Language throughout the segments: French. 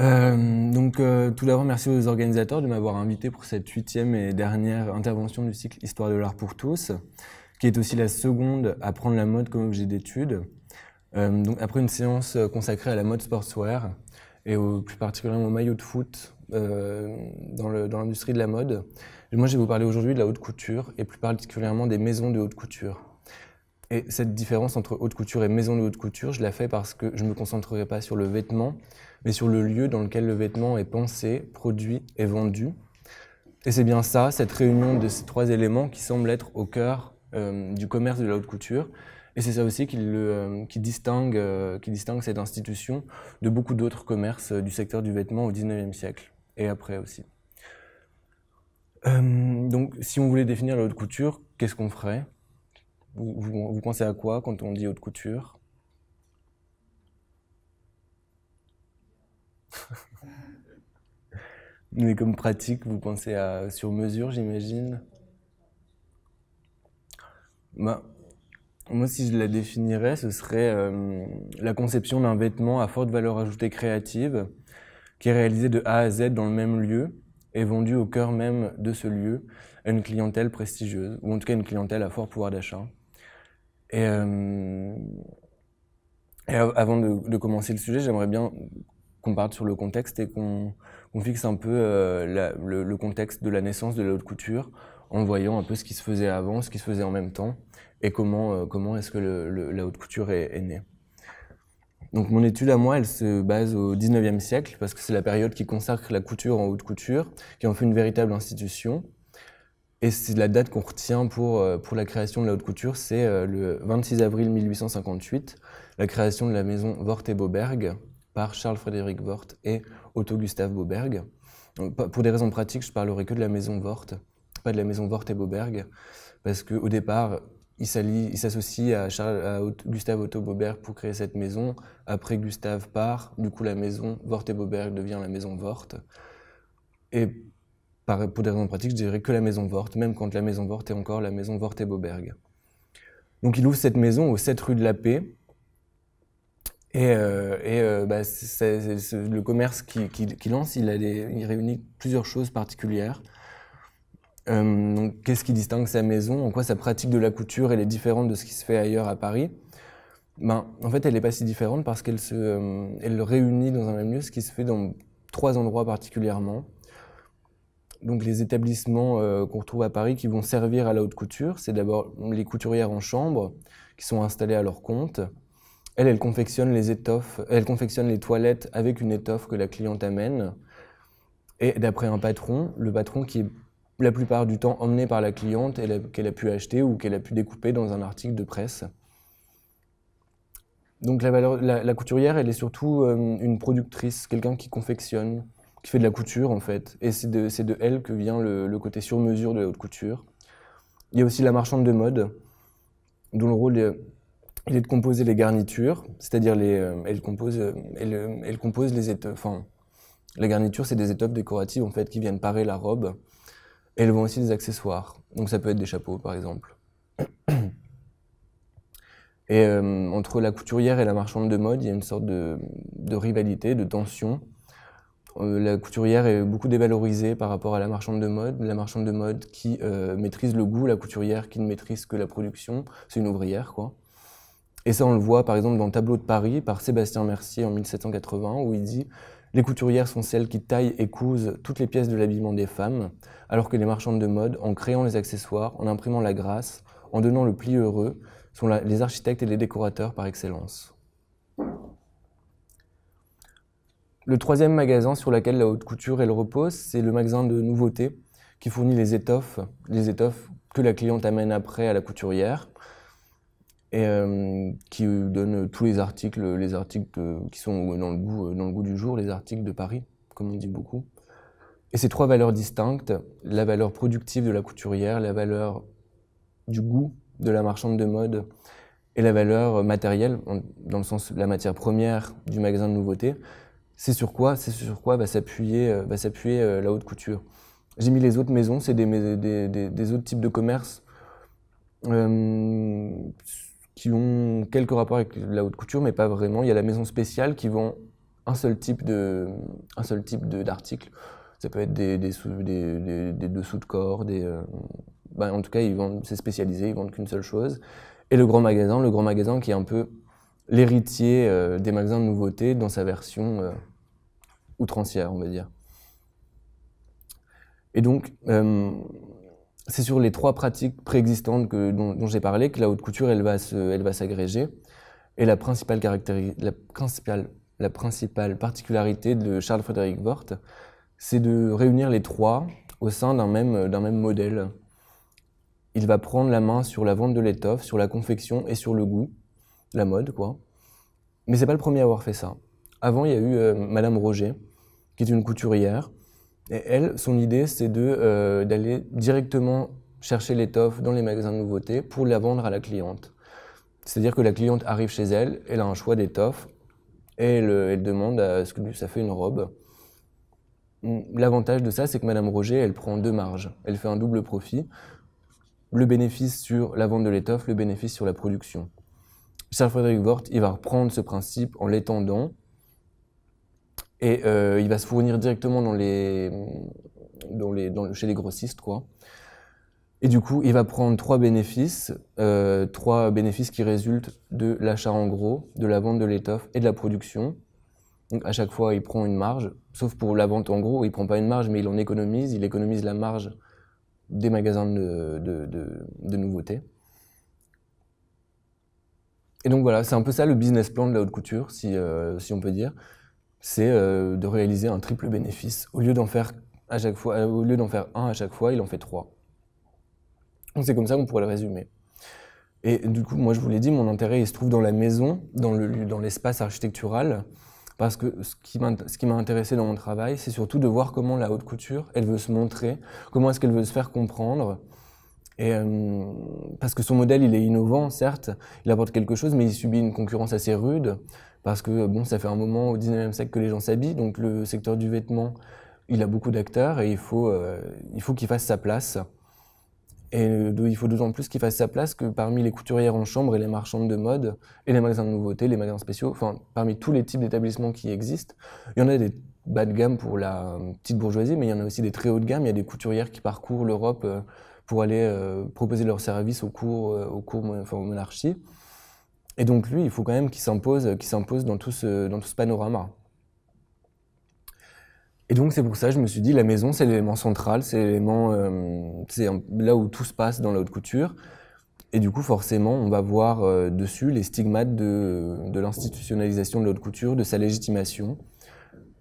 Euh, donc, euh, tout d'abord, merci aux organisateurs de m'avoir invité pour cette huitième et dernière intervention du cycle Histoire de l'art pour tous, qui est aussi la seconde à prendre la mode comme objet d'étude. Euh, donc, après une séance consacrée à la mode sportswear et au, plus particulièrement au maillot de foot dans l'industrie de la mode, moi, je vais vous parler aujourd'hui de la haute couture et plus particulièrement des maisons de haute couture. Et cette différence entre haute couture et maison de haute couture, je la fais parce que je ne me concentrerai pas sur le vêtement, mais sur le lieu dans lequel le vêtement est pensé, produit et vendu. Et c'est bien ça, cette réunion de ces trois éléments qui semble être au cœur euh, du commerce de la haute couture. Et c'est ça aussi qui, le, euh, qui, distingue, euh, qui, distingue, cette institution de beaucoup d'autres commerces du secteur du vêtement au XIXe siècle et après aussi. donc si on voulait définir la haute couture, qu'est-ce qu'on ferait vous pensez à quoi quand on dit haute couture Mais comme pratique, vous pensez à sur mesure, j'imagine bah, Moi, si je la définirais, ce serait euh, la conception d'un vêtement à forte valeur ajoutée créative qui est réalisé de A à Z dans le même lieu et vendu au cœur même de ce lieu à une clientèle prestigieuse, ou en tout cas une clientèle à fort pouvoir d'achat. Et, euh, avant de, de commencer le sujet, j'aimerais bien qu'on parte sur le contexte et qu'on fixe un peu euh, le, contexte de la naissance de la haute couture en voyant un peu ce qui se faisait avant, ce qui se faisait en même temps et comment, euh, comment est-ce que la haute couture est, née. Donc mon étude à moi, elle se base au 19e siècle parce que c'est la période qui consacre la couture en haute couture, qui en fait une véritable institution. Et c'est la date qu'on retient pour, euh, pour la création de la haute couture, c'est le 26 avril 1858, la création de la maison worte par Charles Frédéric Vort et Otto Gustave Boberg. Euh, pour des raisons pratiques, je parlerai que de la maison Vort, pas de la maison Vort et Boberg, parce qu'au départ, il s'associe à, Gustave Otto Boberg pour créer cette maison. Après, Gustave part, du coup, la maison Vort et Boberg devient la maison Vort. Et pour des raisons pratiques, je dirais que la maison Vort, même quand la maison Vort est encore la maison Vort et Boberg. Donc il ouvre cette maison aux 7 rue de la Paix, et, euh, euh, bah, le commerce qui, qui, qui lance, il, il, réunit plusieurs choses particulières. Euh, donc, qu'est-ce qui distingue sa maison En quoi sa pratique de la couture elle est différente de ce qui se fait ailleurs à Paris ben, en fait, elle n'est pas si différente parce qu'elle se, elle réunit dans un même lieu ce qui se fait dans trois endroits particulièrement. Donc, les établissements qu'on retrouve à Paris qui vont servir à la haute couture, c'est d'abord les couturières en chambre qui sont installées à leur compte. Elle, elle confectionne les étoffes, elle confectionne les toilettes avec une étoffe que la cliente amène. Et d'après un patron, le patron qui est la plupart du temps emmené par la cliente qu'elle a pu acheter ou qu'elle a pu découper dans un article de presse. Donc la, couturière, elle est surtout euh, une productrice, quelqu'un qui confectionne, qui fait de la couture en fait. Et c'est de, elle que vient le, le côté sur mesure de la haute couture. Il y a aussi la marchande de mode, dont le rôle est il est de composer les garnitures, c'est-à-dire les, euh, elle compose, euh, elle, euh, les étoffes. Enfin, la garniture, c'est des étoffes décoratives en fait qui viennent parer la robe. elles vont aussi des accessoires. Donc ça peut être des chapeaux par exemple. Et entre la couturière et la marchande de mode, il y a une sorte de, de rivalité, de tension. la couturière est beaucoup dévalorisée par rapport à la marchande de mode. La marchande de mode qui maîtrise le goût, la couturière qui ne maîtrise que la production. C'est une ouvrière quoi. Et ça, on le voit par exemple dans le tableau de Paris par Sébastien Mercier en 1780, où il dit Les couturières sont celles qui taillent et cousent toutes les pièces de l'habillement des femmes, alors que les marchandes de mode, en créant les accessoires, en imprimant la grâce, en donnant le pli heureux, sont les architectes et les décorateurs par excellence. Le troisième magasin sur lequel la haute couture elle repose, c'est le magasin de nouveautés qui fournit les étoffes, les étoffes que la cliente amène après à la couturière et euh, qui donne tous les articles, les articles qui sont dans le, goût, dans le goût du jour, les articles de Paris, comme on dit beaucoup. Et ces trois valeurs distinctes, la valeur productive de la couturière, la valeur du goût de la marchande de mode et la valeur matérielle, dans le sens de la matière première du magasin de nouveautés, c'est sur quoi, c'est sur quoi va s'appuyer, va s'appuyer euh, la haute couture. J'ai mis les autres maisons, c'est des, des, des, des autres types de commerces. Euh, qui ont quelques rapports avec la haute couture, mais pas vraiment. Il y a la maison spéciale qui vend un seul type de, un seul type d'article. Ça peut être des, sous, dessous de corps, des, euh, bah, en tout cas, ils vendent, c'est spécialisé, ils vendent qu'une seule chose. Et le grand magasin, le grand magasin qui est un peu l'héritier euh, des magasins de nouveautés dans sa version euh, outrancière, on va dire. Et donc, c'est sur les trois pratiques préexistantes dont, j'ai parlé que la haute couture, elle va, elle va s'agréger. Et la principale, la principale particularité de Charles Frédéric Vort, c'est de réunir les trois au sein d'un même, modèle. Il va prendre la main sur la vente de l'étoffe, sur la confection et sur le goût, la mode, quoi. Mais c'est pas le premier à avoir fait ça. Avant, il y a eu euh, Madame Roger, qui est une couturière, et elle, son idée, c'est euh, d'aller directement chercher l'étoffe dans les magasins de nouveautés pour la vendre à la cliente. C'est-à-dire que la cliente arrive chez elle, elle a un choix d'étoffe et euh, elle, demande à ce que ça fait une robe. L'avantage de ça, c'est que Madame Roger, elle prend deux marges. Elle fait un double profit. Le bénéfice sur la vente de l'étoffe, le bénéfice sur la production. Charles-Frédéric Vort, il va reprendre ce principe en l'étendant et euh, il va se fournir directement dans chez les grossistes, quoi. Et du coup, il va prendre trois bénéfices, euh, trois bénéfices qui résultent de l'achat en gros, de la vente de l'étoffe et de la production. Donc à chaque fois, il prend une marge, sauf pour la vente en gros, il prend pas une marge, mais il en économise, il économise la marge des magasins de, nouveautés. Et donc voilà, c'est un peu ça le business plan de la haute couture, si euh, on peut dire c'est euh, de réaliser un triple bénéfice. Au lieu d'en faire à chaque fois, euh, au lieu d'en faire un à chaque fois, il en fait trois. c'est comme ça qu'on pourrait le résumer. Et du coup, moi je vous l'ai dit, mon intérêt il se trouve dans la maison, dans dans l'espace architectural, parce que ce qui m'a intéressé dans mon travail, c'est surtout de voir comment la haute couture, elle veut se montrer, comment est-ce qu'elle veut se faire comprendre. Euh, parce que son modèle, il est innovant, certes, il apporte quelque chose, mais il subit une concurrence assez rude parce que bon, ça fait un moment au 19e siècle que les gens s'habillent, donc le secteur du vêtement, il a beaucoup d'acteurs et il faut euh, qu'il fasse sa place. Et euh, il faut d'autant plus qu'il fasse sa place que parmi les couturières en chambre et les marchandes de mode et les magasins de nouveautés, les magasins spéciaux, parmi tous les types d'établissements qui existent, il y en a des bas de gamme pour la euh, petite bourgeoisie, mais il y en a aussi des très haut de gamme. Il y a des couturières qui parcourent l'Europe pour aller proposer leurs services au cours, aux cours, enfin aux monarchies. Et donc lui, il faut quand même qu'il s'impose, euh, qu'il s'impose dans tout ce, panorama. Et donc c'est pour ça que je me suis dit la maison c'est l'élément central, c'est l'élément euh, c'est là où tout se passe dans la haute couture. Et du coup forcément on va voir euh, dessus les stigmates de, l'institutionnalisation de la haute couture, de sa légitimation.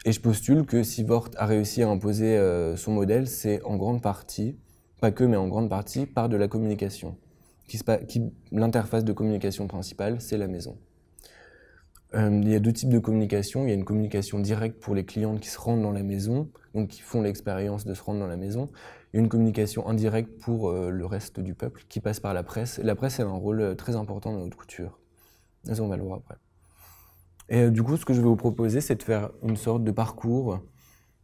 Et je postule que si Vort a réussi à imposer son modèle, c'est en grande partie, pas que mais en grande partie, par de la communication qui, l'interface de communication principale, c'est la maison. Euh, il y a deux types de communication. Il y a une communication directe pour les clientes qui se rendent dans la maison, donc qui font l'expérience de se rendre dans la maison, a une communication indirecte pour euh, le reste du peuple qui passe par la presse. La presse a un rôle euh, très important dans notre couture. Ça, on va le voir après. Et du coup, ce que je vais vous proposer, c'est de faire une sorte de parcours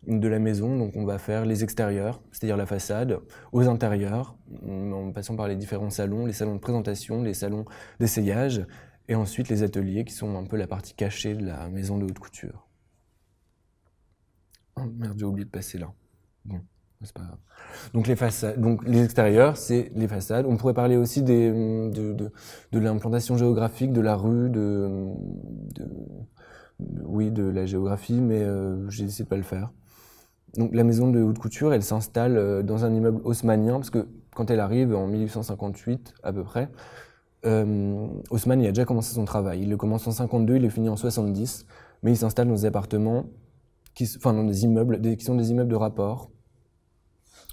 de la maison, donc on va faire les extérieurs, c'est-à-dire la façade, aux intérieurs, en passant par les différents salons, les salons de présentation, les salons d'essayage, et ensuite les ateliers qui sont un peu la partie cachée de la maison de haute couture. Oh merde, j'ai oublié de passer là. Bon, c'est pas grave. Donc les, façades, les extérieurs, c'est les façades. On pourrait parler aussi des, de, de l'implantation géographique de la rue, de, oui, de la géographie, mais euh, j'ai décidé de pas le faire. Donc la maison de haute couture, elle s'installe euh, dans un immeuble haussmannien, parce que quand elle arrive en 1858 à peu près, euh, Haussmann il a déjà commencé son travail. Il le commence en 52, il le finit en 70, mais il s'installe dans des appartements, qui, enfin dans des immeubles, qui sont des immeubles de rapport.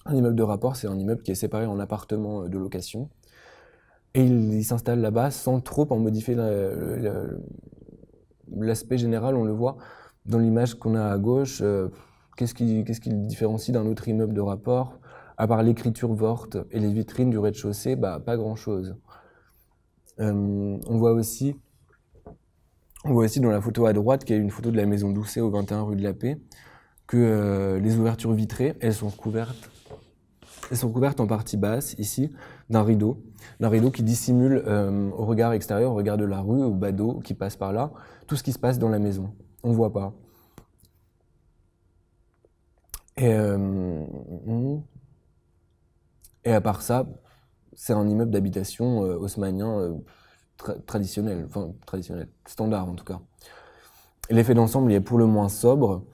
Un immeuble de rapport, c'est un immeuble qui est séparé en appartements euh, de location. Et il, s'installe là-bas sans trop en modifier l'aspect général, on le voit dans l'image qu'on a à gauche. Qu'est-ce qui, le différencie d'un autre immeuble de rapport À part l'écriture vorte et les vitrines du rez-de-chaussée, bah, pas grand-chose. Euh, on voit aussi, on voit aussi dans la photo à droite, qui est une photo de la maison Doucet au 21 rue de la Paix, que euh, les ouvertures vitrées, elles sont couvertes. Elles sont couvertes en partie basse, ici, d'un rideau, d'un rideau qui dissimule euh, au regard extérieur, au regard de la rue, au badaud qui passe par là, tout ce qui se passe dans la maison. On ne voit pas. Euh, hum, hum. Et, à part ça, c'est un immeuble d'habitation euh, haussmannien euh, traditionnel, enfin traditionnel, standard en tout cas. L'effet d'ensemble est pour le moins sobre.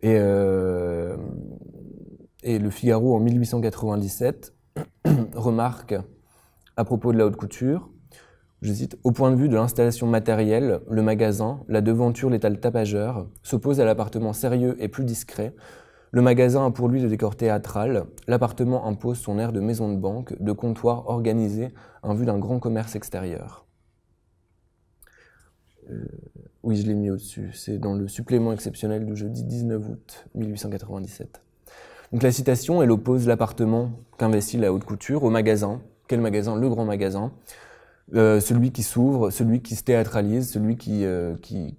Et, et le Figaro en 1897 remarque à propos de la haute couture, je cite, Au point de vue de l'installation matérielle, le magasin, la devanture, l'étal tapageur, s'oppose à l'appartement sérieux et plus discret, le magasin a pour lui de décor théâtral, l'appartement impose son air de maison de banque, de comptoir organisé en vue d'un grand commerce extérieur. Euh, oui, je l'ai mis au-dessus, c'est dans le supplément exceptionnel du jeudi 19 août 1897. Donc la citation, elle oppose l'appartement qu'investit la haute couture au magasin. Quel magasin Le grand magasin. Euh, celui qui s'ouvre, celui qui se théâtralise, celui qui, euh, qui,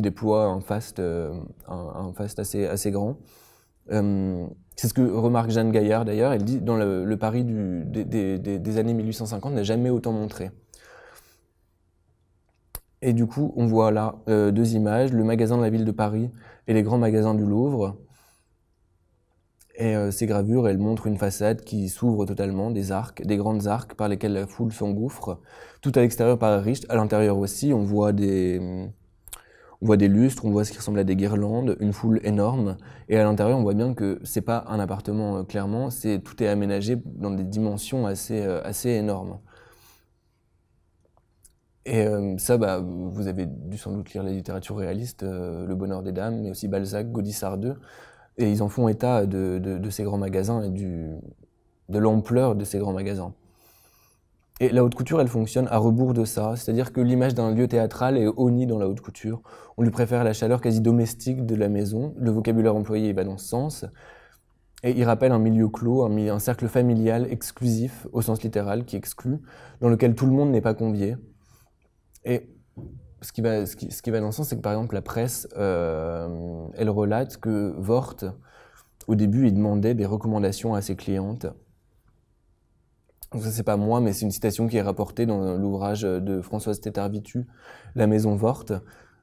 déploie un faste, un, assez, assez grand. Euh, c'est ce que remarque Jeanne Gaillard d'ailleurs. Elle dit dans le, Paris des, années 1850 n'a jamais autant montré. Et du coup, on voit là euh, deux images le magasin de la ville de Paris et les grands magasins du Louvre. Et euh, ces gravures, elles montrent une façade qui s'ouvre totalement, des arcs, des grandes arcs par lesquels la foule s'engouffre. Tout à l'extérieur par riche, à l'intérieur aussi, on voit des, on voit des lustres, on voit ce qui ressemble à des guirlandes, une foule énorme. Et à l'intérieur, on voit bien que c'est pas un appartement, euh, clairement. C'est Tout est aménagé dans des dimensions assez, euh, assez énormes. Et euh, ça, bah, vous avez dû sans doute lire la littérature réaliste, Le Bonheur des Dames, mais aussi Balzac, Gaudissart II. Et ils en font état de, de ces grands magasins et du, de l'ampleur de ces grands magasins. Et la haute couture, elle fonctionne à rebours de ça, c'est-à-dire que l'image d'un lieu théâtral est honnie dans la haute couture. On lui préfère la chaleur quasi domestique de la maison, le vocabulaire employé va dans ce sens, et il rappelle un milieu clos, un, cercle familial exclusif, au sens littéral, qui exclut, dans lequel tout le monde n'est pas convié. Et ce qui va, ce qui, ce qui va dans le sens, c'est que par exemple la presse, euh, elle relate que Vort, au début, il demandait des recommandations à ses clientes donc ça c'est pas moi, mais c'est une citation qui est rapportée dans l'ouvrage de Françoise Tétarvitu, La Maison Vorte.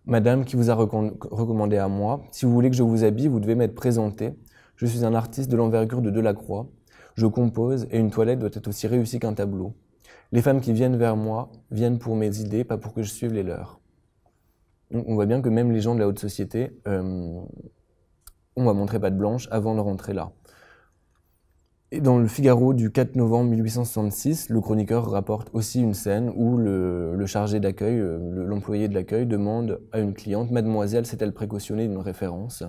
Madame qui vous a recommandé à moi, si vous voulez que je vous habille, vous devez m'être présenté. Je suis un artiste de l'envergure de Delacroix. Je compose et une toilette doit être aussi réussie qu'un tableau. Les femmes qui viennent vers moi viennent pour mes idées, pas pour que je suive les leurs. On voit bien que même les gens de la haute société, euh, on va montrer pas de blanche avant de rentrer là. Et dans le Figaro du 4 novembre 1866, le chroniqueur rapporte aussi une scène où le, chargé d'accueil, euh, l'employé de l'accueil, demande à une cliente Mademoiselle s'est-elle précautionnée d'une référence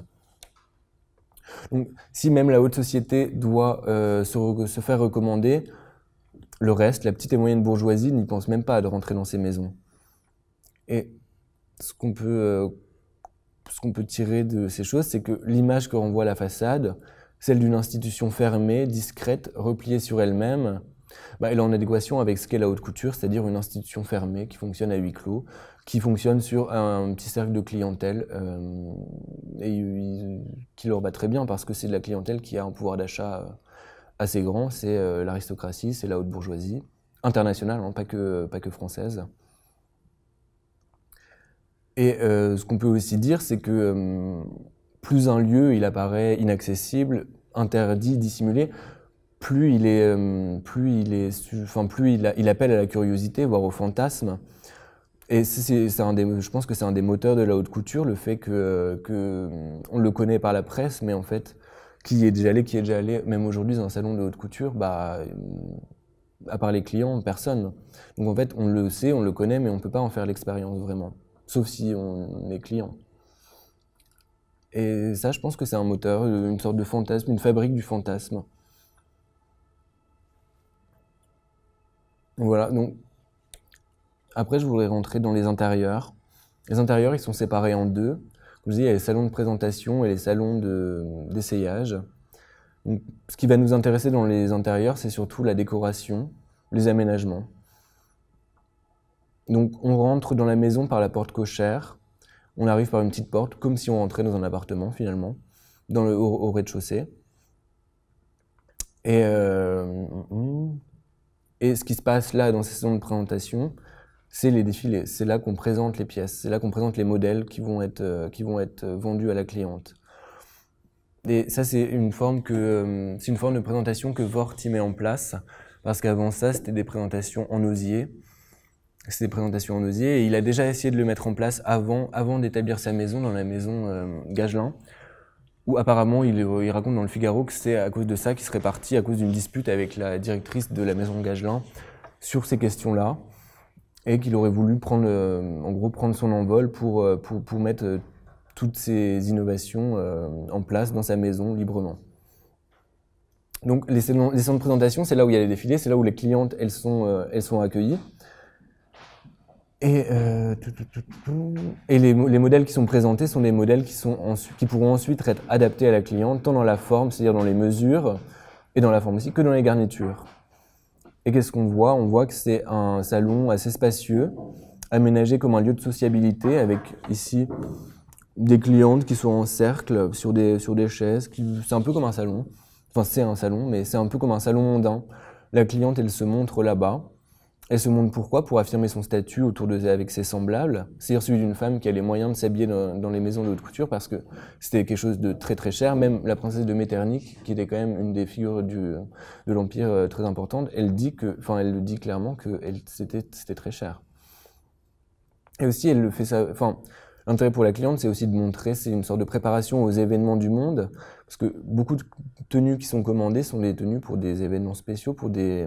Donc, si même la haute société doit euh, se, faire recommander, le reste, la petite et moyenne bourgeoisie, n'y pense même pas de rentrer dans ses maisons. Et ce qu'on peut, euh, peut, tirer de ces choses, c'est que l'image que renvoie la façade, celle d'une institution fermée, discrète, repliée sur elle-même, bah, elle est en adéquation avec ce qu'est la haute couture, c'est-à-dire une institution fermée qui fonctionne à huis clos, qui fonctionne sur un petit cercle de clientèle euh, et, qui leur va très bien parce que c'est de la clientèle qui a un pouvoir d'achat euh, assez grand, c'est euh, l'aristocratie, c'est la haute bourgeoisie, internationale, hein, pas, que, française. Et ce qu'on peut aussi dire, c'est que plus un lieu il apparaît inaccessible, interdit, dissimulé, plus il est, euh, plus il est, enfin plus il, appelle à la curiosité, voire au fantasme. Et c'est un je pense que c'est un des moteurs de la haute couture, le fait que, euh, euh, on le connaît par la presse, mais en fait, qui est déjà allé, qui est déjà allé, même aujourd'hui dans un salon de haute couture, bah, à part les clients, personne. Donc en fait, on le sait, on le connaît, mais on ne peut pas en faire l'expérience vraiment, sauf si on est client. Et ça, je pense que c'est un moteur, euh, une sorte de fantasme, une fabrique du fantasme. Voilà, donc après, je voudrais rentrer dans les intérieurs. Les intérieurs, ils sont séparés en deux. Vous voyez, il y a les salons de présentation et les salons d'essayage. ce qui va nous intéresser dans les intérieurs, c'est surtout la décoration, les aménagements. Donc, on rentre dans la maison par la porte cochère. On arrive par une petite porte, comme si on entrait dans un appartement finalement, dans le, au, rez-de-chaussée. Euh, mm, mm. Et, ce qui se passe là dans ces saisons de présentation, c'est les défilés. C'est là qu'on présente les pièces, c'est là qu'on présente les modèles qui vont être, euh, qui vont être euh, vendus à la cliente. Et ça, c'est une forme que, c'est une forme de présentation que Vort met en place, parce qu'avant ça, c'était des présentations en osier, c'est des présentations en osier. Et il a déjà essayé de le mettre en place avant, avant d'établir sa maison dans la maison euh, Gagelin, où apparemment il, euh, il, raconte dans le Figaro que c'est à cause de ça qu'il serait parti, à cause d'une dispute avec la directrice de la maison Gagelin sur ces questions-là, et qu'il aurait voulu prendre, euh, en gros, prendre son envol pour, pour, mettre toutes ces innovations en place dans sa maison librement. Donc les centres de présentation, c'est là où il y a les défilés, c'est là où les clientes, elles sont, elles sont accueillies. Et, euh, et les, modèles qui sont présentés sont des modèles qui, sont qui pourront ensuite être adaptés à la cliente, tant dans la forme, c'est-à-dire dans les mesures, et dans la forme aussi, que dans les garnitures. Et qu'est-ce qu'on voit On voit que c'est un salon assez spacieux, aménagé comme un lieu de sociabilité, avec ici des clientes qui sont en cercle sur des, sur des chaises. C'est un peu comme un salon. Enfin, c'est un salon, mais c'est un peu comme un salon mondain. La cliente, elle se montre là-bas elle se montre pourquoi Pour affirmer son statut autour de avec ses semblables, c'est-à-dire celui d'une femme qui a les moyens de s'habiller dans, les maisons de haute couture parce que c'était quelque chose de très très cher. Même la princesse de Metternich, qui était quand même une des figures du, de l'empire euh, très importante, elle dit que, enfin, elle le dit clairement que c'était c'était très cher. Et aussi, elle le fait ça. Enfin, l'intérêt pour la cliente, c'est aussi de montrer, c'est une sorte de préparation aux événements du monde. Parce que beaucoup de tenues qui sont commandées sont des tenues pour des événements spéciaux, pour des,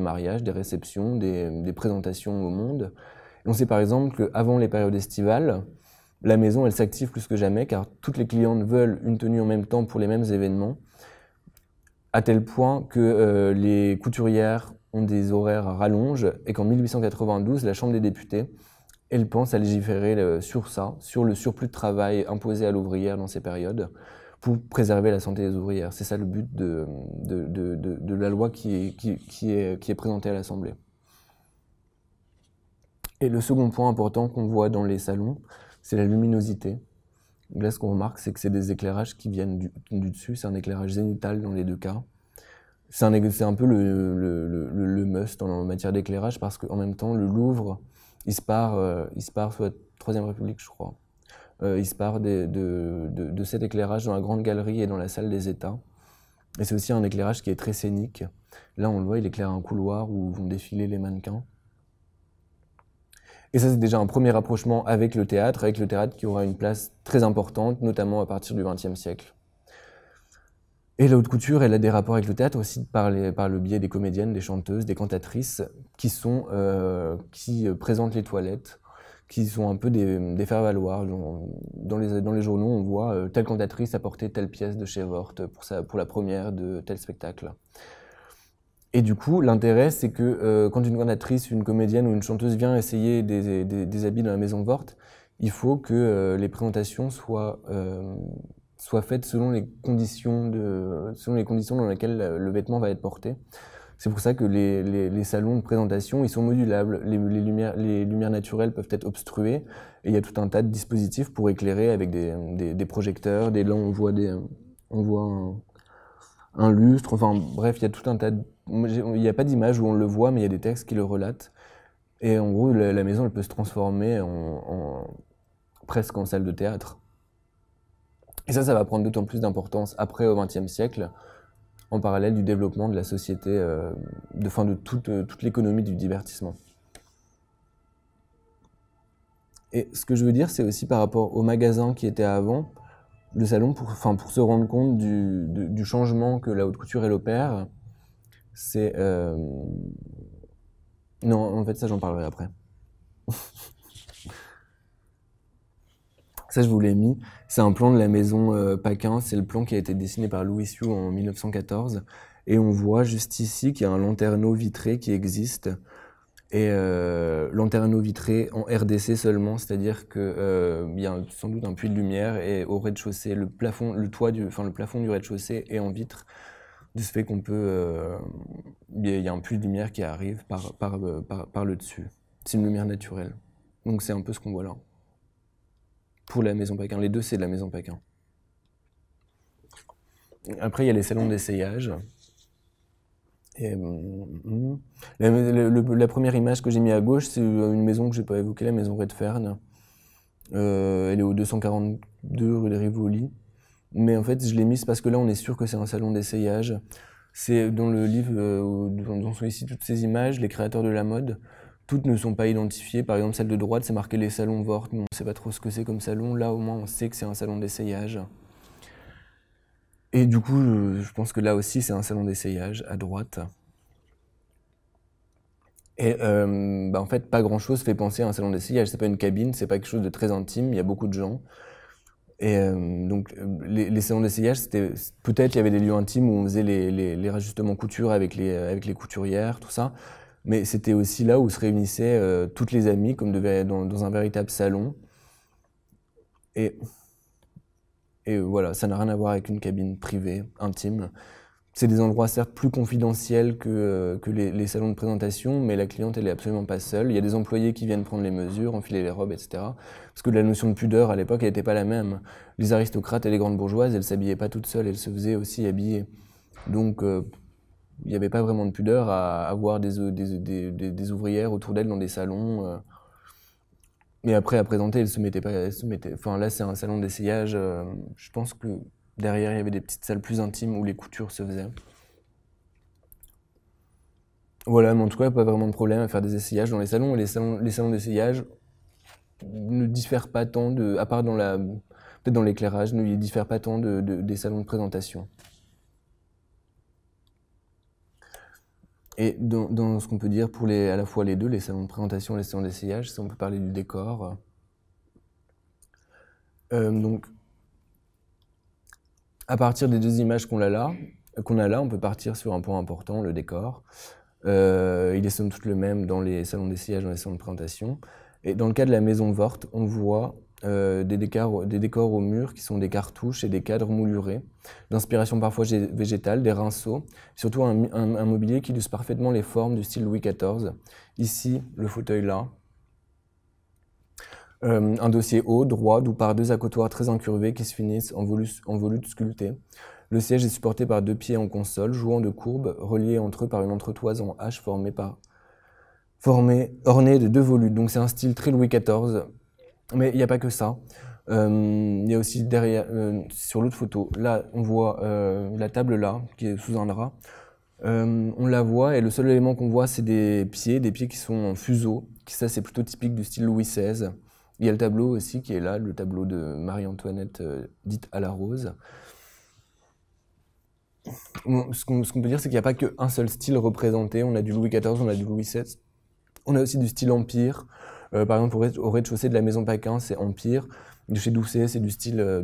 mariages, des réceptions, des, présentations au monde. on sait par exemple qu'avant les périodes estivales, la maison, elle s'active plus que jamais car toutes les clientes veulent une tenue en même temps pour les mêmes événements, à tel point que euh, les couturières ont des horaires rallonges et qu'en 1892, la Chambre des députés, elle pense à légiférer euh, sur ça, sur le surplus de travail imposé à l'ouvrière dans ces périodes pour préserver la santé des ouvrières. C'est ça le but de, de, la loi qui est, qui, est, qui est présentée à l'Assemblée. Et le second point important qu'on voit dans les salons, c'est la luminosité. Là, ce qu'on remarque, c'est que c'est des éclairages qui viennent du, dessus. C'est un éclairage zénital dans les deux cas. C'est un, un, peu le, le, le, must en matière d'éclairage parce qu'en même temps, le Louvre, il se part, sur euh, il se la Troisième République, je crois. Euh, il se part de, cet éclairage dans la grande galerie et dans la salle des États. Et c'est aussi un éclairage qui est très scénique. Là, on le voit, il éclaire un couloir où vont défiler les mannequins. Et ça, c'est déjà un premier rapprochement avec le théâtre, avec le théâtre qui aura une place très importante, notamment à partir du XXe siècle. Et la haute couture, elle a des rapports avec le théâtre aussi par, le biais des comédiennes, des chanteuses, des cantatrices qui, sont, euh, qui présentent les toilettes qui sont un peu des, faire-valoir. Dans les, journaux, on voit euh, telle cantatrice a porté telle pièce de chez Vort pour, la première de tel spectacle. Et du coup, l'intérêt, c'est que euh, quand une cantatrice, une comédienne ou une chanteuse vient essayer des, habits dans la maison Vort, il faut que euh, les présentations soient, faites selon les, selon les conditions dans lesquelles le vêtement va être porté. C'est pour ça que les, les, salons de présentation, ils sont modulables. Les, les, lumières, les lumières naturelles peuvent être obstruées. Et il y a tout un tas de dispositifs pour éclairer avec des, des, projecteurs. Des, là, on voit, des, on voit un, lustre. Enfin, bref, il y a tout un tas Il n'y a pas d'image où on le voit, mais il y a des textes qui le relatent. Et en gros, la, maison, elle peut se transformer en, en, presque en salle de théâtre. Et ça, ça va prendre d'autant plus d'importance après au XXe siècle, en parallèle du développement de la société, euh, de, fin, de toute, euh, toute l'économie du divertissement. Et ce que je veux dire, c'est aussi par rapport au magasin qui était avant, le salon, pour, enfin, pour se rendre compte du, du, changement que la haute couture, et l'opère c'est... Euh, non, en fait, ça, j'en parlerai après. Ça, je vous l'ai mis. C'est un plan de la maison euh, Paquin. C'est le plan qui a été dessiné par Louis Sioux en 1914. Et on voit juste ici qu'il y a un lanterneau vitré qui existe. Et euh, lanterneau vitré en RDC seulement, c'est-à-dire qu'il euh, y a sans doute un puits de lumière et au rez-de-chaussée, le plafond, le toit du, enfin le plafond du rez-de-chaussée est en vitre. De ce fait qu'on peut, euh, il y, y a un puits de lumière qui arrive par, par, par, par le dessus. C'est une lumière naturelle. Donc c'est un peu ce qu'on voit là pour la maison Paquin. Les deux, c'est de la maison Paquin. Après, il y a les salons d'essayage. Euh, la, première image que j'ai mise à gauche, c'est une maison que je n'ai pas évoquée, la maison Redfern. Euh, elle est au 242 rue des Rivoli. Mais en fait, je l'ai mise parce que là, on est sûr que c'est un salon d'essayage. C'est dans le livre euh, dans dont sont ici toutes ces images, les créateurs de la mode toutes ne sont pas identifiées. Par exemple, celle de droite, c'est marqué les salons Vort, on ne sait pas trop ce que c'est comme salon. Là, au moins, on sait que c'est un salon d'essayage. Et du coup, je pense que là aussi, c'est un salon d'essayage à droite. Et euh, bah, en fait, pas grand-chose fait penser à un salon d'essayage. C'est pas une cabine, c'est pas quelque chose de très intime. Il y a beaucoup de gens. Et euh, donc, les, salons d'essayage, c'était peut-être il y avait des lieux intimes où on faisait les, les, rajustements couture avec les couturières, tout ça. Mais c'était aussi là où se réunissaient euh, toutes les amies, comme dans, un véritable salon. Et, et voilà, ça n'a rien à voir avec une cabine privée, intime. C'est des endroits certes plus confidentiels que, euh, les, salons de présentation, mais la cliente, elle est absolument pas seule. Il y a des employés qui viennent prendre les mesures, enfiler les robes, etc. Parce que la notion de pudeur, à l'époque, elle n'était pas la même. Les aristocrates et les grandes bourgeoises, elles s'habillaient pas toutes seules, elles se faisaient aussi habiller. Donc, euh, il n'y avait pas vraiment de pudeur à avoir des, ouvrières autour d'elle dans des salons. Euh. Mais après, à présenter, ne se mettaient pas. se enfin, là, c'est un salon d'essayage. Euh, je pense que derrière, il y avait des petites salles plus intimes où les coutures se faisaient. Voilà, mais en tout cas, pas vraiment de problème à faire des essayages dans les salons. les salons, d'essayage ne diffèrent pas tant de. À part dans dans l'éclairage, ne diffèrent pas tant des salons de présentation. Et dans, ce qu'on peut dire pour les, à la fois les deux, les salons de présentation, les salons d'essayage, si on peut parler du décor. Euh, euh, donc, à partir des deux images qu'on a là, qu'on a là, on peut partir sur un point important, le décor. Euh, il est somme toute le même dans les salons d'essayage, dans les salons de présentation. Et dans le cas de la maison Vorte, on voit euh, des, décors, des décors au mur qui sont des cartouches et des cadres moulurés, d'inspiration parfois végétale, des rinceaux, surtout un, mobilier qui illustre parfaitement les formes du style Louis XIV. Ici, le fauteuil là. Euh, un dossier haut, droit, d'où par deux accotoirs très incurvés qui se finissent en, volutes sculptées. Le siège est supporté par deux pieds en console, jouant de courbes, reliés entre eux par une entretoise en H formée par, formée, ornée de deux volutes. Donc c'est un style très Louis XIV, mais il n'y a pas que ça. Euh, il y a aussi derrière, euh, sur l'autre photo, là on voit euh, la table là, qui est sous un drap. on la voit et le seul élément qu'on voit, c'est des pieds, des pieds qui sont en fuseau, ça c'est plutôt typique du style Louis XVI. Il y a le tableau aussi qui est là, le tableau de Marie-Antoinette dite à la rose. ce qu'on peut dire, c'est qu'il n'y a pas qu'un seul style représenté. On a du Louis XIV, on a du Louis XVI, on a aussi du style empire, euh, par exemple, au rez-de-chaussée de la maison Paquin, c'est Empire. De chez Doucet, c'est du style euh,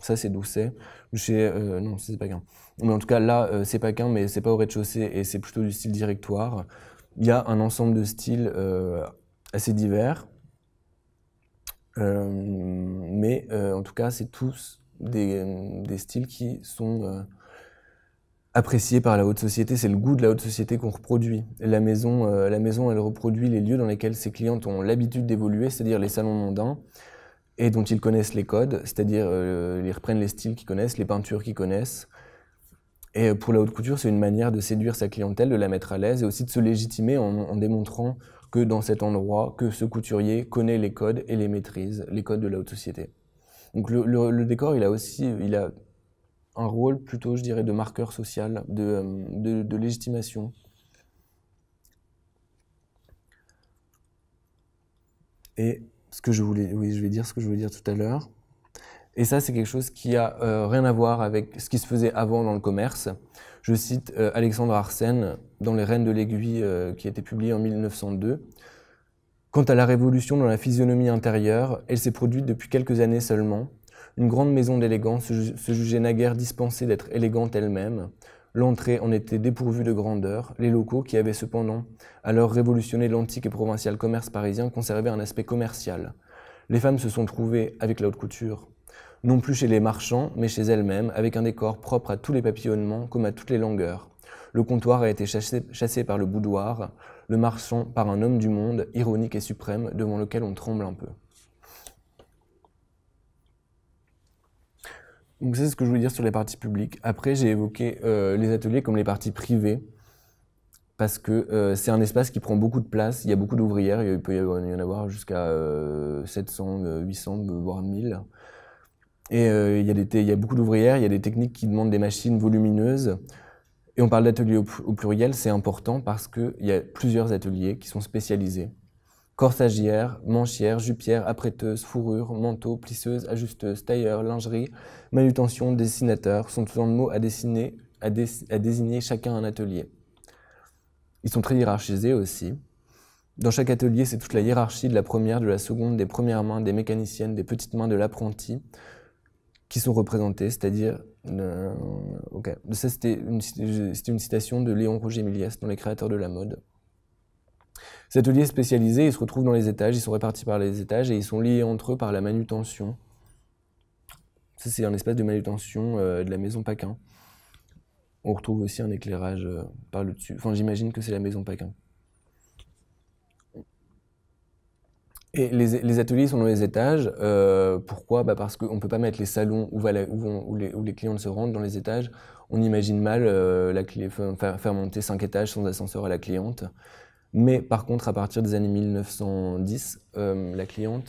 Ça, c'est Doucet. chez. Euh, non, c'est Paquin. Mais en tout cas, là, c'est Paquin, mais c'est pas au rez-de-chaussée et c'est plutôt du style directoire. Il y a un ensemble de styles assez divers. mais en tout cas, c'est tous des, styles qui sont apprécié par la haute société, c'est le goût de la haute société qu'on reproduit. La maison, euh, la maison, elle reproduit les lieux dans lesquels ses clientes ont l'habitude d'évoluer, c'est-à-dire les salons mondains, et dont ils connaissent les codes, c'est-à-dire euh, ils reprennent les styles qu'ils connaissent, les peintures qu'ils connaissent. Et euh, pour la haute couture, c'est une manière de séduire sa clientèle, de la mettre à l'aise, et aussi de se légitimer en, démontrant que dans cet endroit, que ce couturier connaît les codes et les maîtrise, les codes de la haute société. Donc le, le décor, il a aussi, il a un rôle plutôt, je dirais, de marqueur social, euh, de, de, légitimation. Et ce que je voulais, oui, je vais dire ce que je voulais dire tout à l'heure. Et ça, c'est quelque chose qui a euh, rien à voir avec ce qui se faisait avant dans le commerce. Je cite euh, Alexandre Arsène dans Les Reines de l'Aiguille, qui a été publié en 1902. Quant à la révolution dans la physionomie intérieure, elle s'est produite depuis quelques années seulement, une grande maison d'élégance se jugeait naguère dispensée d'être élégante elle-même. L'entrée en était dépourvue de grandeur. Les locaux, qui avaient cependant alors révolutionné l'antique et provincial commerce parisien, conservaient un aspect commercial. Les femmes se sont trouvées avec la haute couture, non plus chez les marchands, mais chez elles-mêmes, avec un décor propre à tous les papillonnements comme à toutes les longueurs. Le comptoir a été chassé, chassé par le boudoir, le marchand par un homme du monde, ironique et suprême, devant lequel on tremble un peu. Donc c'est ce que je voulais dire sur les parties publiques. Après, j'ai évoqué euh, les ateliers comme les parties privées, parce que euh, c'est un espace qui prend beaucoup de place. Il y a beaucoup d'ouvrières, il peut y, en avoir jusqu'à 700, euh, 800, voire 1000. Et il, y a il y beaucoup d'ouvrières, il y a des techniques qui demandent des machines volumineuses. Et on parle d'ateliers au, au, pluriel, c'est important parce qu'il y a plusieurs ateliers qui sont spécialisés corsagière, manchière, jupière, apprêteuse, fourrure, manteau, plisseuse, ajusteuse, tailleur, lingerie, manutention, dessinateur sont tous de mots à dessiner, à, désigner chacun un atelier. Ils sont très hiérarchisés aussi. Dans chaque atelier, c'est toute la hiérarchie de la première, de la seconde, des premières mains, des mécaniciennes, des petites mains, de l'apprenti qui sont représentées, c'est-à-dire... Euh, Ça, c'était une, une citation de Léon Roger Méliès dans Les créateurs de la mode ateliers spécialisés, ils se retrouvent dans les étages, ils sont répartis par les étages et ils sont liés entre eux par la manutention. Ça, c'est un espace de manutention euh, de la maison Paquin. On retrouve aussi un éclairage euh, par le dessus. Enfin, j'imagine que c'est la maison Paquin. Et les, ateliers sont dans les étages. Euh, pourquoi bah, Parce qu'on ne peut pas mettre les salons où, les, clientes clients se rendent dans les étages. On imagine mal faire, faire monter cinq étages sans ascenseur à la cliente. Mais par contre, à partir des années 1910, euh, la cliente,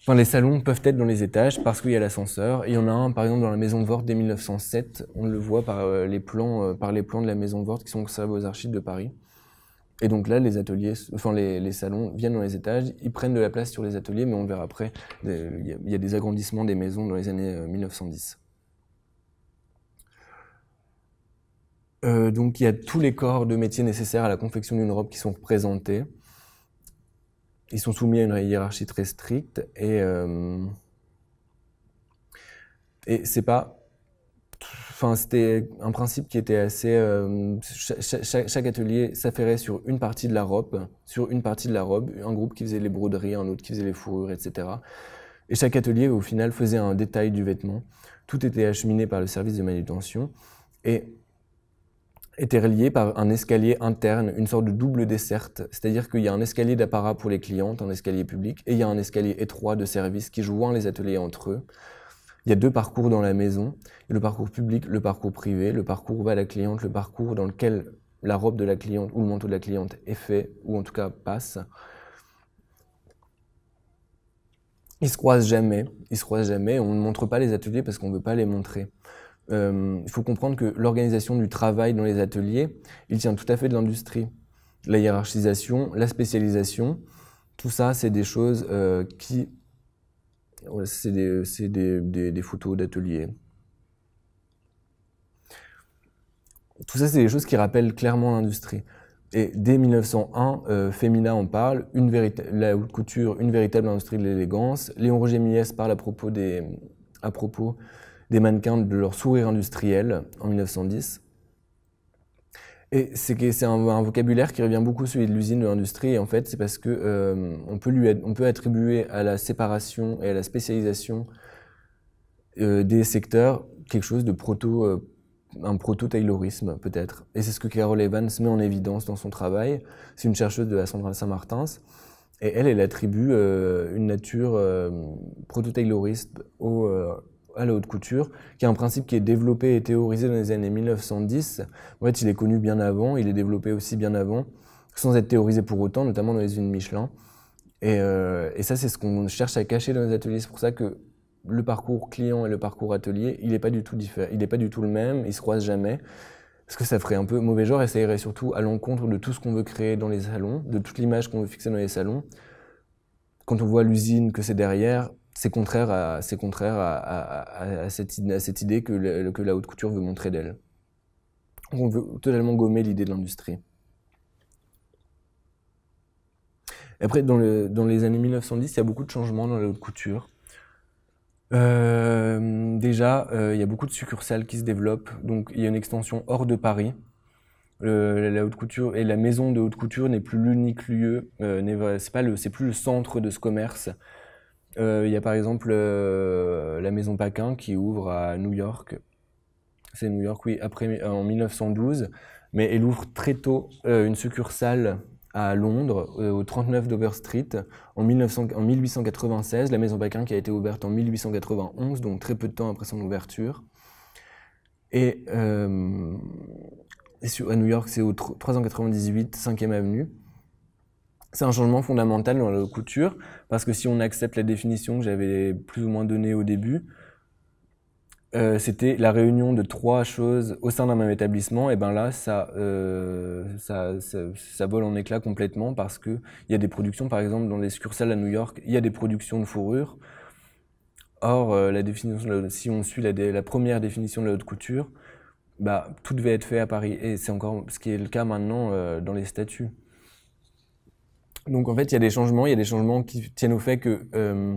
enfin les salons peuvent être dans les étages parce qu'il y a l'ascenseur. Il y en a un, par exemple, dans la maison de Vorte dès 1907. On le voit euh, euh, par les plans, de la maison de Vorte qui sont conservés aux archives de Paris. Et donc là, les ateliers, enfin les, les, salons viennent dans les étages, ils prennent de la place sur les ateliers, mais on verra après, il y, a des agrandissements des maisons dans les années 1910. Euh, donc il y a tous les corps de métiers nécessaires à la confection d'une robe qui sont représentés. Ils sont soumis à une hiérarchie très stricte euh, et c'est pas Enfin, c'était un principe qui était assez. Euh, chaque, chaque, atelier s'affairait sur une partie de la robe, sur une partie de la robe, un groupe qui faisait les broderies, un autre qui faisait les fourrures, etc. Et chaque atelier, au final, faisait un détail du vêtement. Tout était acheminé par le service de manutention. Et était relié par un escalier interne, une sorte de double desserte. C'est-à-dire qu'il y a un escalier d'apparat pour les clientes, un escalier public, et il y a un escalier étroit de service qui joint les ateliers entre eux. Il y a deux parcours dans la maison, le parcours public, le parcours privé, le parcours où va la cliente, le parcours dans lequel la robe de la cliente ou le manteau de la cliente est fait, ou en tout cas passe. Ils se croisent jamais, ils se croisent jamais, on ne montre pas les ateliers parce qu'on ne veut pas les montrer. Euh, il faut comprendre que l'organisation du travail dans les ateliers, il tient tout à fait de l'industrie. La hiérarchisation, la spécialisation, tout ça, c'est des choses euh, qui... C'est des, photos d'ateliers. Tout ça, c'est des choses qui rappellent clairement l'industrie. Et dès 1901, euh, Femina en parle, la haute couture, une véritable industrie de l'élégance. Léon Roger Millès parle à propos, des, à propos des mannequins de leur sourire industriel en 1910. Et c'est que un, un, vocabulaire qui revient beaucoup celui de l'usine de l'industrie. Et en fait, c'est parce que euh, on, peut lui, on peut attribuer à la séparation et à la spécialisation euh, des secteurs quelque chose de proto, euh, un proto-taylorisme peut-être. Et c'est ce que Carol Evans met en évidence dans son travail. C'est une chercheuse de la centrale Saint-Martins. Et elle, elle attribue une nature proto-tayloriste au à la haute couture, qui est un principe qui est développé et théorisé dans les années 1910. En fait, il est connu bien avant, il est développé aussi bien avant, sans être théorisé pour autant, notamment dans les unes Michelin. Euh, et, ça, c'est ce qu'on cherche à cacher dans les ateliers. C'est pour ça que le parcours client et le parcours atelier, il n'est pas, du tout différent, il n'est pas du tout le même, ils se croisent jamais. Parce que ça ferait un peu mauvais genre et ça irait surtout à l'encontre de tout ce qu'on veut créer dans les salons, de toute l'image qu'on veut fixer dans les salons. Quand on voit l'usine que c'est derrière, c'est contraire, à, c'est contraire à, cette, cette, idée que, la haute couture veut montrer d'elle. On veut totalement gommer l'idée de l'industrie. Après, dans, les années 1910, il y a beaucoup de changements dans la haute couture. Euh, déjà, euh, il y a beaucoup de succursales qui se développent. Donc, il y a une extension hors de Paris. Euh, la haute couture et la maison de haute couture n'est plus l'unique lieu, n'est, c'est, pas le, c'est plus le centre de ce commerce. Euh, il y a par exemple euh, la maison Paquin qui ouvre à New York. C'est New York, oui, après, en 1912. Mais elle ouvre très tôt euh, une succursale à Londres, au 39 Dover Street, en, 1896, la maison Paquin qui a été ouverte en 1891, donc très peu de temps après son ouverture. Et, à New York, c'est au 398 5e Avenue. C'est un changement fondamental dans la couture, parce que si on accepte la définition que j'avais plus ou moins donnée au début, euh, c'était la réunion de trois choses au sein d'un même établissement, et ben là, ça, euh, ça, ça, vole en éclat complètement parce qu'il y a des productions, par exemple, dans les succursales à New York, il y a des productions de fourrure. Or, euh, la définition, si on suit la, la, première définition de la haute couture, bah, tout devait être fait à Paris, et c'est encore ce qui est le cas maintenant euh, dans les statuts. Donc en fait, il y a des changements, il y des changements qui tiennent au fait que euh,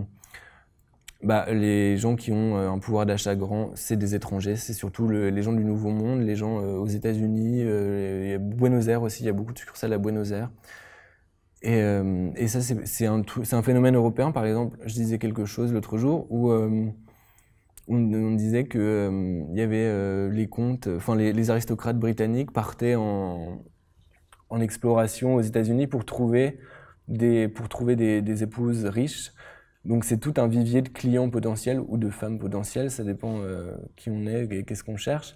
bah, les gens qui ont euh, un pouvoir d'achat grand, c'est des étrangers, c'est surtout les gens du Nouveau Monde, les gens euh, aux États-Unis, a Buenos Aires aussi, il y a beaucoup de succursales à Buenos Aires. Et, ça, c'est un, phénomène européen. Par exemple, je disais quelque chose l'autre jour où on, disait que il y avait les comtes, enfin les, aristocrates britanniques partaient en, en exploration aux États-Unis pour trouver pour trouver des, épouses riches. Donc c'est tout un vivier de clients potentiels ou de femmes potentielles, ça dépend euh, qui on est et qu'est-ce qu'on cherche.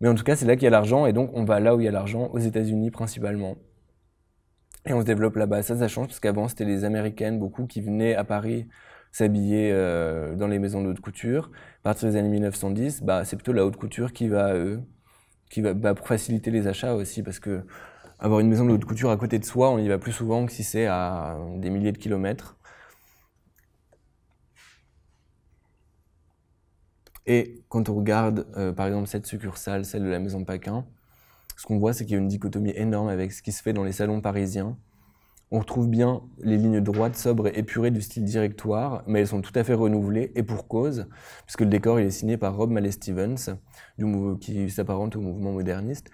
Mais en tout cas, c'est là qu'il y a l'argent et donc on va là où il y a l'argent, aux États-Unis principalement. Et on se développe là-bas. Ça, ça change parce qu'avant, c'était les Américaines beaucoup qui venaient à Paris s'habiller euh, dans les maisons de haute couture. À partir des années 1910, bah, c'est plutôt la haute couture qui va à eux, qui va bah, faciliter les achats aussi parce que avoir une maison de haute couture à côté de soi, on y va plus souvent que si c'est à des milliers de kilomètres. Et quand on regarde, euh, par exemple, cette succursale, celle de la maison Paquin, ce qu'on voit, c'est qu'il y a une dichotomie énorme avec ce qui se fait dans les salons parisiens. On retrouve bien les lignes droites, sobres et épurées du style directoire, mais elles sont tout à fait renouvelées, et pour cause, puisque le décor est signé par Rob Mallet Stevens, qui s'apparente au mouvement moderniste,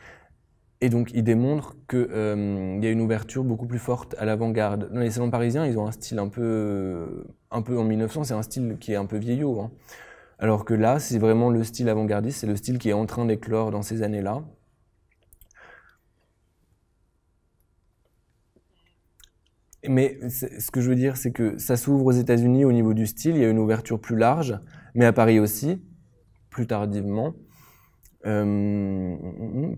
et donc, il démontre qu'il euh, y a une ouverture beaucoup plus forte à l'avant-garde. Dans les salons parisiens, ils ont un style un peu, un peu en 1900, c'est un style qui est un peu vieillot. Hein. Alors que là, c'est vraiment le style avant-gardiste, c'est le style qui est en train d'éclore dans ces années-là. Mais ce que je veux dire, c'est que ça s'ouvre aux États-Unis au niveau du style, il y a une ouverture plus large, mais à Paris aussi, plus tardivement. Euh,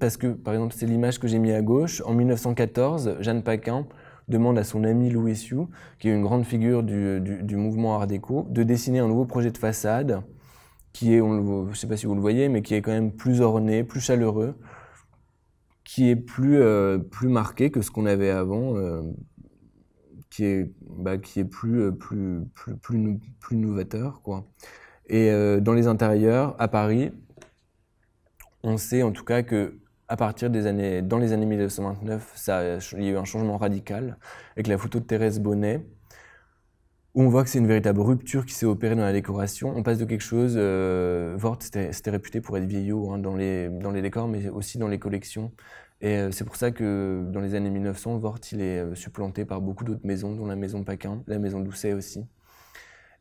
parce que, par exemple, c'est l'image que j'ai mis à gauche. En 1914, Jeanne Paquin demande à son ami Louis Siou, qui est une grande figure du, du, mouvement Art déco, de dessiner un nouveau projet de façade qui est, on je ne sais pas si vous le voyez, mais qui est quand même plus orné, plus chaleureux, qui est plus, euh, plus marqué que ce qu'on avait avant, euh, qui est, bah, qui est plus, plus, plus, plus, novateur. Quoi. Et dans les intérieurs, à Paris, on sait en tout cas que à partir des années, dans les années 1929, ça, il y a eu un changement radical avec la photo de Thérèse Bonnet, où on voit que c'est une véritable rupture qui s'est opérée dans la décoration. On passe de quelque chose, euh, Vort c'était réputé pour être vieillot hein, dans, les, dans les décors, mais aussi dans les collections. Et euh, c'est pour ça que dans les années 1900, Vort il est euh, supplanté par beaucoup d'autres maisons, dont la maison Paquin, la maison Doucet aussi.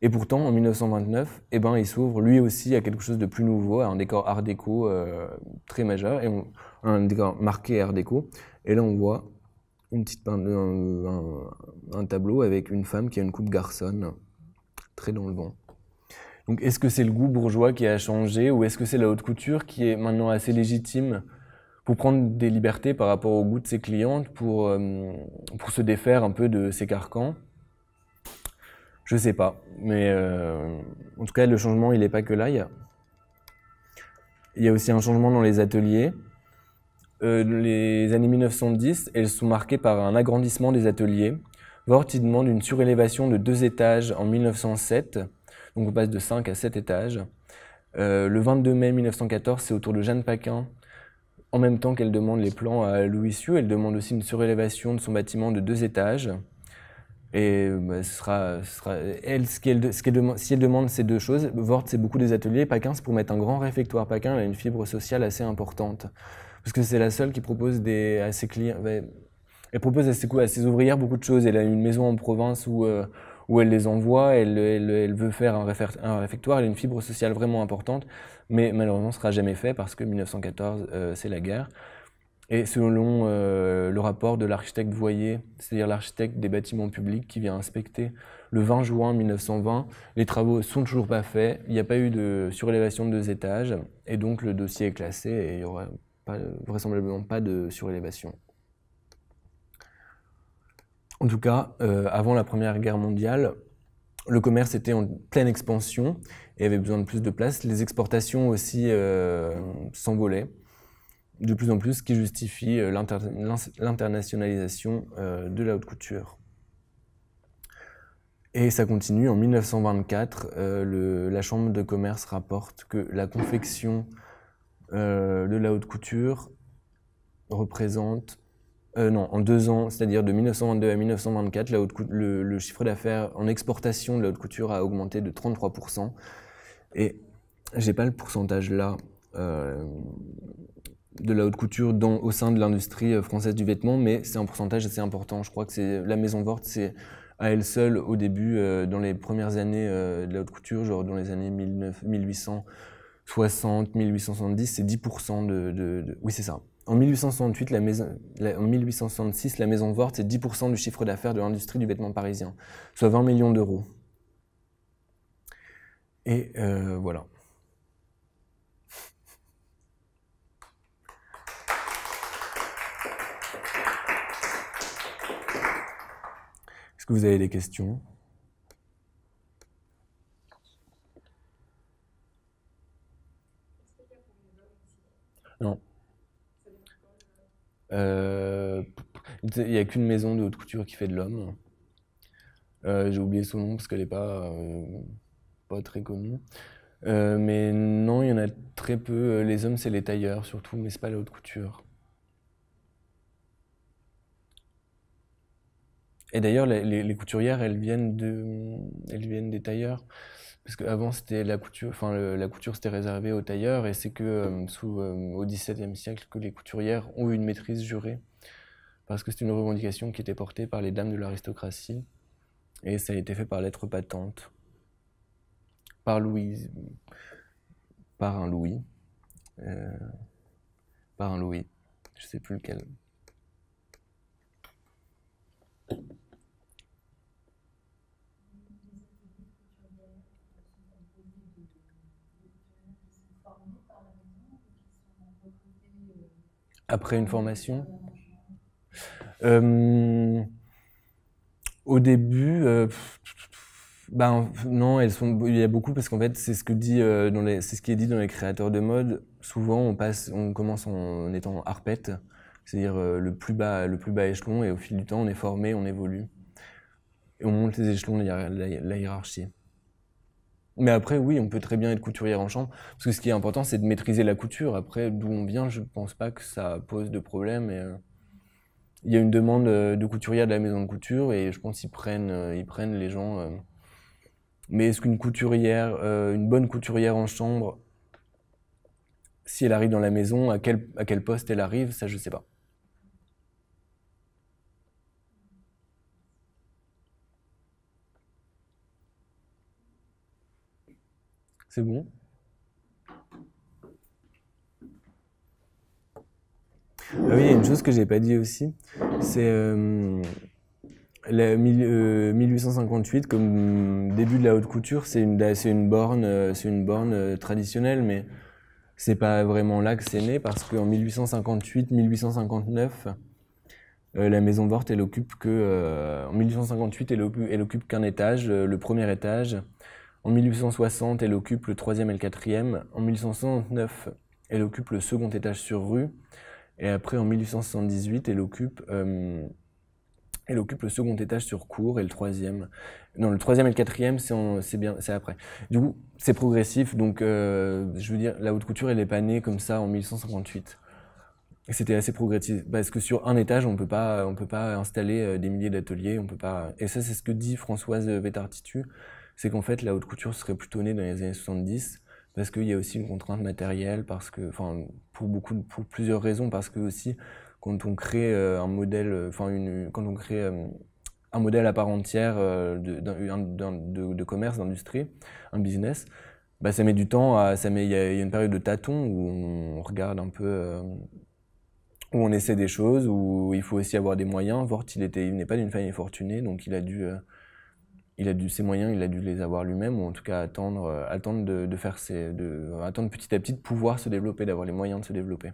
Et pourtant, en 1929, eh ben, il s'ouvre lui aussi à quelque chose de plus nouveau, à un décor art déco euh, très majeur, et un décor marqué art déco. Et là, on voit une petite un, tableau avec une femme qui a une coupe garçonne, très dans le vent. Donc, est-ce que c'est le goût bourgeois qui a changé, ou est-ce que c'est la haute couture qui est maintenant assez légitime pour prendre des libertés par rapport au goût de ses clientes, pour euh, se défaire un peu de ses carcans je sais pas, mais euh, en tout cas, le changement, il n'est pas que là. Il y, a... aussi un changement dans les ateliers. Euh, les années 1910, elles sont marquées par un agrandissement des ateliers. Vort demande une surélévation de deux étages en 1907, donc on passe de 5 à 7 étages. Euh, le 22 mai 1914, c'est autour de Jeanne Paquin, en même temps qu'elle demande les plans à Louis Sioux, elle demande aussi une surélévation de son bâtiment de deux étages. Et euh, bah, ce sera, ce sera elle, ce si elle demande ces deux choses, Vort, c'est beaucoup des ateliers. Paquin, c'est pour mettre un grand réfectoire. Paquin, elle a une fibre sociale assez importante. Parce que c'est la seule qui propose à ses clients. elle propose à ses, ouvrières beaucoup de choses. Elle a une maison en province où, euh, où elle les envoie. Elle, veut faire un, réfectoire. Elle a une fibre sociale vraiment importante. Mais malheureusement, ce sera jamais fait parce que 1914, euh, c'est la guerre. Et selon euh, le rapport de l'architecte Voyer, c'est-à-dire l'architecte des bâtiments publics qui vient inspecter le 20 juin 1920, les travaux ne sont toujours pas faits, il n'y a pas eu de surélévation de deux étages, et donc le dossier est classé et il n'y aura vraisemblablement pas de surélévation. En tout cas, euh, avant la Première Guerre mondiale, le commerce était en pleine expansion et avait besoin de plus de place. Les exportations aussi euh, s'envolaient de plus en plus, ce qui justifie euh, l'internationalisation euh, de la haute couture. Et ça continue. En 1924, euh, la Chambre de commerce rapporte que la confection de la haute couture représente, non, en deux ans, c'est-à-dire de 1922 à 1924, le, chiffre d'affaires en exportation de la haute couture a augmenté de 33%. Et j'ai pas le pourcentage là de la haute couture dans, au sein de l'industrie euh, française du vêtement, mais c'est un pourcentage assez important. Je crois que c'est la maison Vorte, c'est à elle seule au début, euh, dans les premières années euh, de la haute couture, genre dans les années 1860, 1870, c'est 10% de, Oui, c'est ça. En, 1868, la maison, en 1866, la maison Vorte, c'est 10% du chiffre d'affaires de l'industrie du vêtement parisien, soit 20 millions d'euros. Et voilà. Est-ce que vous avez des questions Non. Euh, il n'y a qu'une maison de haute couture qui fait de l'homme. Euh, j'ai oublié son nom parce qu'elle n'est pas, euh, pas très connue. mais non, il y en a très peu. Les hommes, c'est les tailleurs surtout, mais ce n'est pas la haute couture. Et d'ailleurs, les, couturières, elles viennent, de, viennent des tailleurs. Parce qu'avant, c'était la couture, enfin, la couture, c'était réservé aux tailleurs. Et c'est que euh, sous, euh, au XVIIe siècle que les couturières ont eu une maîtrise jurée. Parce que c'est une revendication qui était portée par les dames de l'aristocratie. Et ça a été fait par lettre patente. Par Louise. Par un Louis. Euh, par un Louis. Je ne sais plus lequel. Après une formation euh, Au début, euh, ben, non, elles sont, il y a beaucoup parce qu'en fait, c'est ce, que dit, euh, dans c'est ce qui est dit dans les créateurs de mode. Souvent, on, passe, on commence en étant harpette, c'est-à-dire le, plus bas, le plus bas échelon, et au fil du temps, on est formé, on évolue. Et on monte les échelons de la hiérarchie. Mais après, oui, on peut très bien être couturière en chambre, parce que ce qui est important, c'est de maîtriser la couture. Après, d'où on vient, je ne pense pas que ça pose de problème. Et, euh, il y a une demande euh, de couturière de la maison de couture, et je pense qu'ils prennent, euh, ils prennent les gens. mais est-ce qu'une couturière, une bonne couturière en chambre, si elle arrive dans la maison, à quel, à quel poste elle arrive, ça je ne sais pas. C'est bon. Ah oui, il y a une chose que je n'ai pas dit aussi, c'est 1858 euh, euh, comme début de la haute couture, c'est une, borne, une borne euh, traditionnelle, mais c'est pas vraiment là que c'est né parce qu'en 1858-1859, la Maison Vorte elle occupe que en 1858 elle, occupe qu'un étage, le premier étage. En 1860, elle occupe le troisième et le quatrième. En 1869, elle occupe le second étage sur rue. Et après, en 1878, elle occupe, euh, elle occupe le second étage sur cour et le troisième. Non, le troisième et le quatrième, c'est bien, c'est après. Du coup, c'est progressif. Donc, euh, je veux dire, la haute couture, elle n'est pas née comme ça en 1858. C'était assez progressif parce que sur un étage, on peut pas, on peut pas installer euh, des milliers d'ateliers. On peut pas. Et ça, c'est ce que dit Françoise Vétartitu c'est qu'en fait, la haute couture serait plutôt née dans les années 70 parce qu'il y a aussi une contrainte matérielle, parce que, enfin, pour beaucoup, pour plusieurs raisons, parce que aussi, quand on crée euh, un modèle, euh, enfin, une, quand on crée euh, un modèle à part entière de, commerce, d'industrie, un business, bah, ça met du temps, ça il y, a une période de tâton où on regarde un peu, où on essaie des choses, où il faut aussi avoir des moyens. Vort, il il n'est pas d'une famille fortunée, donc il a dû il a dû, ses moyens, il a dû les avoir lui-même, ou en tout cas attendre, euh, attendre de, faire ses, de, attendre petit à petit de pouvoir se développer, d'avoir les moyens de se développer.